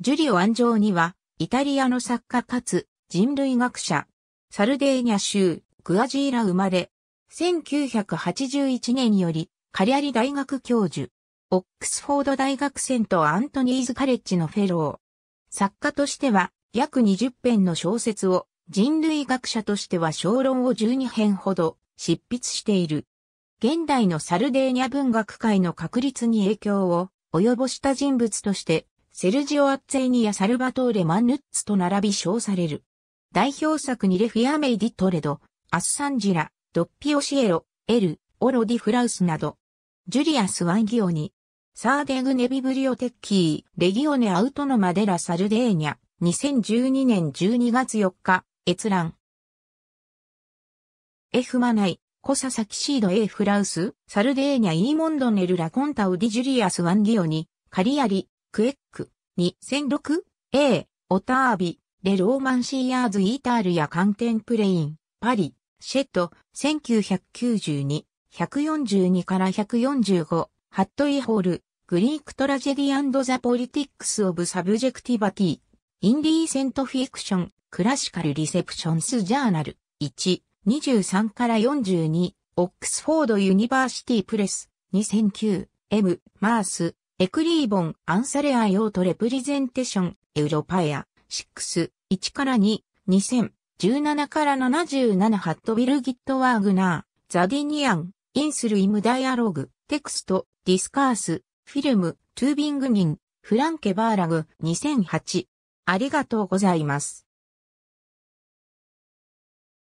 ジュリオ・アンジョーニは、イタリアの作家かつ人類学者、サルデーニャ州、グアジーラ生まれ、1981年より、カリアリ大学教授、オックスフォード大学セント・アントニーズ・カレッジのフェロー。作家としては、約20編の小説を、人類学者としては小論を12編ほど、執筆している。現代のサルデーニャ文学界の確立に影響を及ぼした人物としてセルジオ・アッツェーニやサルバトーレ・マンヌッツと並び称される。代表作にレフィアメイディトレド、アッサンジラ、ドッピオシエロ、エル、オロディフラウスなど、ジュリアス・ワンギオニ、サーデグネビブリオテッキー、レギオネ・アウトノ・マデラ・サルデーニャ、2012年12月4日、閲覧。F マナイ、コササキシードエフラウス、サルデーニャ・イーモンドネル・ラコンタウディ・ジュリアス・ワンギオニ、カリアリ、クエック、2006、A、オタービ、レローマンシーアーズ・イータールやカンテンプレイン、パリ、シェット、1992、142から145、ハットイホール、グリークトラジェディザ・ポリティックス・オブ・サブジェクティバティ、インディーセント・フィクション、クラシカル・リセプションス・ジャーナル、1、23から42、オックスフォード・ユニバーシティ・プレス、2009、M、マース、エクリーボン、アンサレア用途レプリゼンテション、エウロパエア、6、1から2、2000、17から77ハットビルギットワーグナー、ザディニアン、インスルイムダイアログ、テクスト、ディスカース、フィルム、トゥービングニン、フランケバーラグ、2008。ありがとうございます。